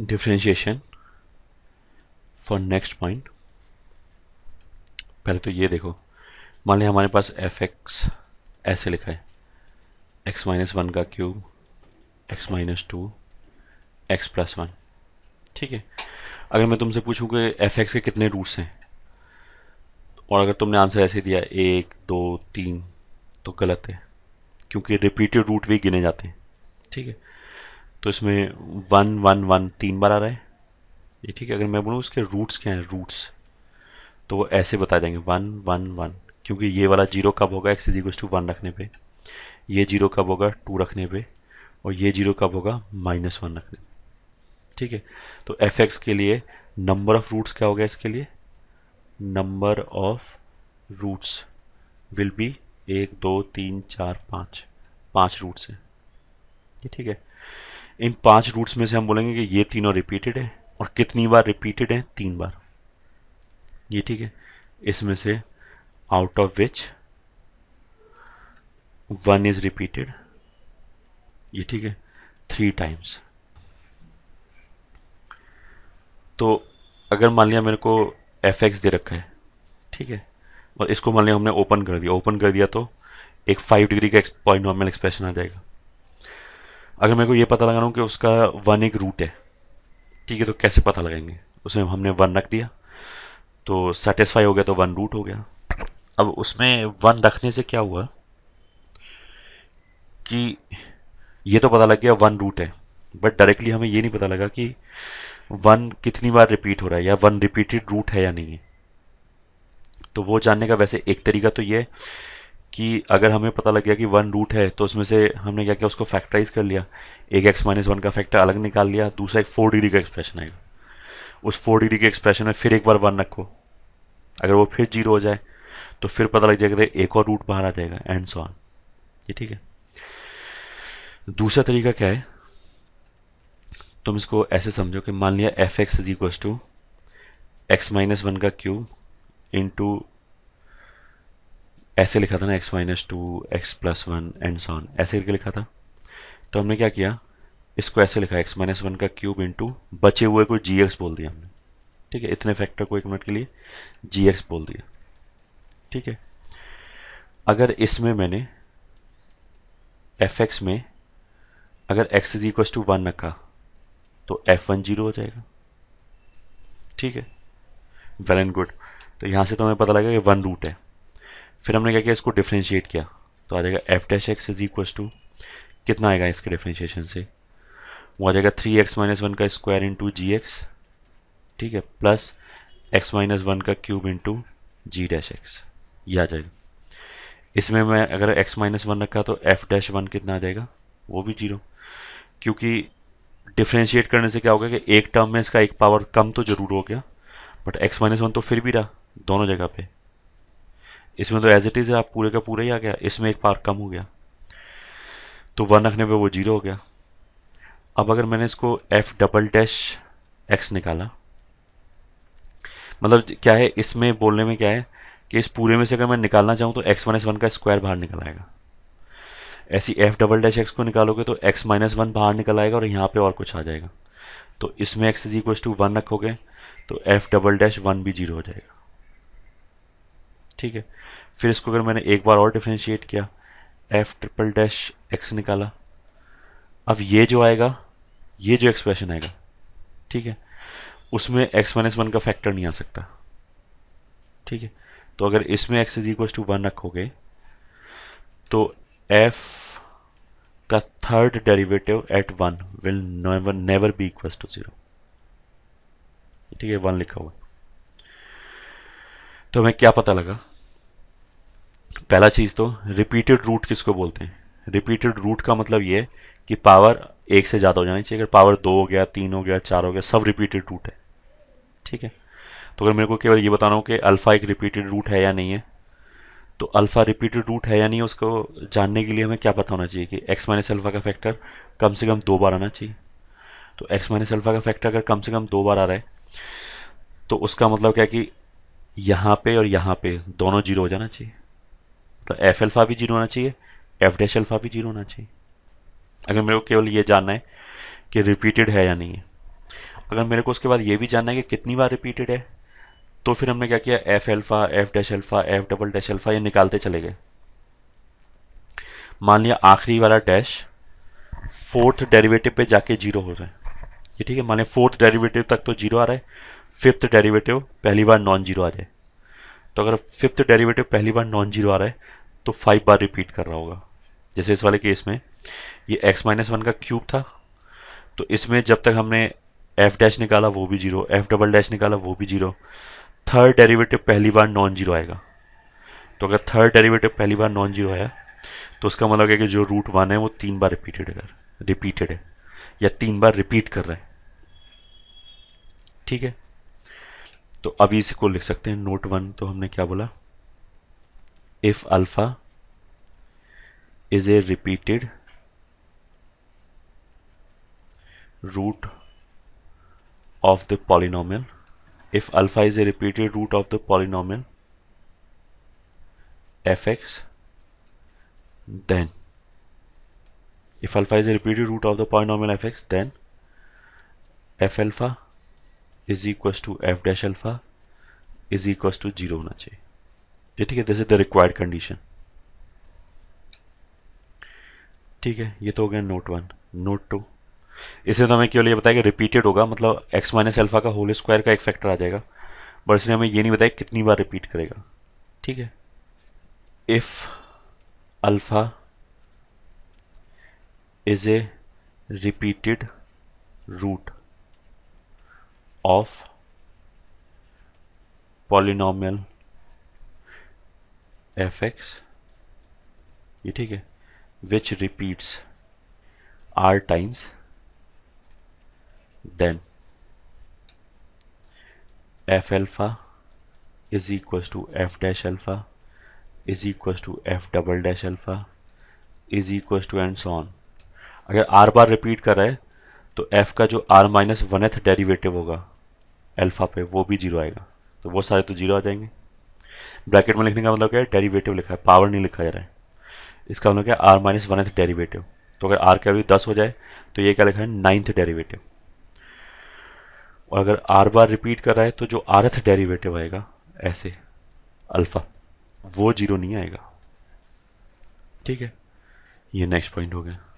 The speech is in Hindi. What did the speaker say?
डिफ्रेंशिएशन फॉर नेक्स्ट पॉइंट पहले तो ये देखो मान लिया हमारे पास एफ एक्स ऐसे लिखा है एक्स माइनस वन का cube x minus two x plus one ठीक है अगर मैं तुमसे पूछूं कि एफ एक्स के कितने रूट्स हैं और अगर तुमने आंसर ऐसे दिया एक दो तीन तो गलत है क्योंकि रिपीटेड रूट भी गिने जाते हैं ठीक है तो इसमें वन वन वन तीन बार आ रहा है ये ठीक है अगर मैं बोलूँ इसके रूट्स क्या हैं रूट्स तो वो ऐसे बता देंगे वन वन वन क्योंकि ये वाला जीरो कब होगा x is equals to one रखने पे ये जीरो कब होगा टू रखने पे और ये जीरो कब होगा माइनस वन रखने पे ठीक है तो एफ एक्स के लिए नंबर ऑफ रूट्स क्या होगा इसके लिए number of roots will be एक दो तीन चार पाँच पाँच रूट्स हैं ये ठीक है इन पांच रूट्स में से हम बोलेंगे कि ये तीनों रिपीटेड हैं और कितनी बार रिपीटेड हैं तीन बार ये ठीक है इसमें से out of which one is repeated ये ठीक है थ्री टाइम्स तो अगर मान लिया मेरे को एफ एक्स दे रखा है ठीक है और इसको मान लिया हमने ओपन कर दिया ओपन कर दिया तो एक फाइव डिग्री का नॉर्मल एक्सप्रेशन आ जाएगा अगर मेरे को ये पता लगा रहा हूँ कि उसका वन एक रूट है ठीक है तो कैसे पता लगाएंगे उसमें हमने वन रख दिया तो सेटिस्फाई हो गया तो वन रूट हो गया अब उसमें वन रखने से क्या हुआ कि ये तो पता लग गया वन रूट है बट डायरेक्टली हमें ये नहीं पता लगा कि वन कितनी बार रिपीट हो रहा है या वन रिपीटेड रूट है या नहीं है तो वो जानने का वैसे एक तरीका तो ये है कि अगर हमें पता लग गया कि वन रूट है तो उसमें से हमने क्या किया उसको फैक्टराइज कर लिया एक एक्स माइनस वन का फैक्टर अलग निकाल लिया दूसरा एक फोर डिग्री का एक्सप्रेशन आएगा उस फोर डिग्री के एक्सप्रेशन में फिर एक बार वन रखो अगर वो फिर जीरो हो जाए तो फिर पता लग जाएगा एक और रूट बाहर आ जाएगा एंड सो ऑन ये ठीक है दूसरा तरीका क्या है तुम इसको ऐसे समझो कि मान लिया f x is equal to x minus one का क्यूब इंटू ऐसे लिखा था ना x minus two x plus one and so on ऐसे करके लिखा था तो हमने क्या किया इसको ऐसे लिखा एक्स माइनस वन का क्यूब इंटू बचे हुए को जी एक्स बोल दिया हमने ठीक है इतने फैक्टर को एक मिनट के लिए जी एक्स बोल दिया ठीक है अगर इसमें मैंने एफ एक्स में अगर x is equal to one रखा तो एफ वन जीरो हो जाएगा ठीक है वेल एंड गुड तो यहाँ से तो हमें पता लगेगा कि वन रूट है फिर हमने क्या किया इसको डिफ्रेंशिएट किया तो आ जाएगा f dash x is equal to कितना आएगा इसके डिफ्रेंशिएशन से वो आ जाएगा थ्री एक्स माइनस वन का स्क्वायर इंटू जी एक्स ठीक है प्लस एक्स माइनस वन का cube into g dash x ये आ जाएगा इसमें मैं अगर एक्स माइनस वन रखा तो एफ डैश वन कितना आ जाएगा वो भी जीरो क्योंकि डिफ्रेंशिएट करने से क्या होगा कि एक टर्म में इसका एक पावर कम तो जरूर हो गया बट एक्स माइनस वन तो फिर भी रहा दोनों जगह पे इसमें तो एज इट इज़ आप पूरे का पूरा ही आ गया इसमें एक पार्क कम हो गया तो वन रखने पे वो जीरो हो गया अब अगर मैंने इसको एफ डबल डैश एक्स निकाला मतलब क्या है इसमें बोलने में क्या है कि इस पूरे में से अगर मैं निकालना चाहूँ तो एक्स माइनस वन का स्क्वायर बाहर निकल आएगा ऐसी एफ डबल डैश एक्स को निकालोगे तो एक्स माइनस वन बाहर निकल आएगा और यहाँ पे और कुछ आ जाएगा तो इसमें x is equal to one रखोगे तो एफ डबल डैश वन भी जीरो हो जाएगा ठीक है फिर इसको अगर मैंने एक बार और डिफ्रेंशिएट किया एफ ट्रिपल डैश एक्स निकाला अब ये जो आएगा ये जो एक्सप्रेशन आएगा ठीक है उसमें एक्स माइनस वन का फैक्टर नहीं आ सकता ठीक है तो अगर इसमें x is equal to one रखोगे तो एफ का third derivative at one will never never be equal to zero ठीक है वन लिखा हुआ तो हमें क्या पता लगा पहला चीज़ तो रिपीटेड रूट किसको बोलते हैं रिपीटेड रूट का मतलब ये है कि पावर एक से ज़्यादा हो जानी चाहिए अगर पावर दो हो गया तीन हो गया चार हो गया सब रिपीटेड रूट है ठीक है तो अगर मेरे को केवल ये बताना हो कि अल्फ़ा एक रिपीटेड रूट है या नहीं है तो अल्फ़ा रिपीटेड रूट है या नहीं उसको जानने के लिए हमें क्या पता होना चाहिए कि एक्स माइनस अल्फ़ा का फैक्टर कम से कम दो बार आना चाहिए तो एक्स माइनस अल्फ़ा का फैक्टर अगर कम से कम दो बार आ रहा है तो उसका मतलब क्या है कि यहाँ पे और यहाँ पे दोनों जीरो हो जाना चाहिए तो एफ एल्फा भी जीरो होना चाहिए एफ डैश एल्फा भी जीरो होना चाहिए अगर मेरे को केवल ये जानना है कि रिपीटेड है या नहीं है अगर मेरे को उसके बाद ये भी जानना है कि कितनी बार रिपीटेड है तो फिर हमने क्या किया f alpha f dash alpha f double dash alpha ये निकालते चले गए मान लिया आखिरी वाला डैश फोर्थ डेरिवेटिव पे जाके जीरो हो जाए ये ठीक है मान लिया फोर्थ डेरिवेटिव तक तो जीरो आ रहा है फिफ्थ डेरिवेटिव पहली बार नॉन जीरो आ जाए तो अगर फिफ्थ डेरिवेटिव पहली बार नॉन जीरो आ रहा है तो फाइव बार रिपीट कर रहा होगा जैसे इस वाले केस में ये एक्स माइनस वन का क्यूब था तो इसमें जब तक हमने एफ डैश निकाला वो भी जीरो एफ डबल डैश निकाला वो भी जीरो थर्ड डेरिवेटिव पहली बार नॉन जीरो आएगा तो अगर थर्ड डेरिवेटिव पहली बार नॉन जीरो आया तो उसका मतलब है कि जो रूट वन है वो तीन बार रिपीटेड है रिपीटेड है या तीन बार रिपीट कर रहा है ठीक है तो अब इसी को लिख सकते हैं नोट वन तो हमने क्या बोला if alpha is a repeated root of the polynomial if alpha is a repeated root of the polynomial fx then if alpha is a repeated root of the polynomial fx then f alpha is equals to f dash alpha is equals to zero होना चाहिए ठीक है this is the required condition ठीक है ये तो हो गया नोट वन नोट टू इसे तो हमें केवल ये बताया कि रिपीटेड होगा मतलब एक्स माइनस अल्फ़ा का होल स्क्वायर का एक फैक्टर आ जाएगा बट इसने हमें ये नहीं बताया कितनी बार रिपीट करेगा ठीक है if alpha is a repeated root of polynomial f x ये ठीक है which repeats r times then f alpha is equals to f dash alpha is equals to f double dash alpha is equals to and so on अगर r बार रिपीट कर रहा है तो f का जो r माइनस वनथ डेरिवेटिव होगा अल्फ़ा पे वो भी जीरो आएगा तो वो सारे तो जीरो आ जाएंगे ब्रैकेट में लिखने का मतलब क्या है डेरीवेटिव लिखा है पावर नहीं लिखा जा रहा है इसका मतलब क्या आर माइनस वन एथ डेरीवेटिव तो अगर आर की वैल्यू दस हो जाए तो ये क्या लिखा है नाइन्थ डेरीवेटिव और अगर आर बार रिपीट कर रहा है तो जो आर एथ डेरीवेटिव आएगा ऐसे अल्फ़ा वो जीरो नहीं आएगा ठीक है ये नेक्स्ट पॉइंट हो गया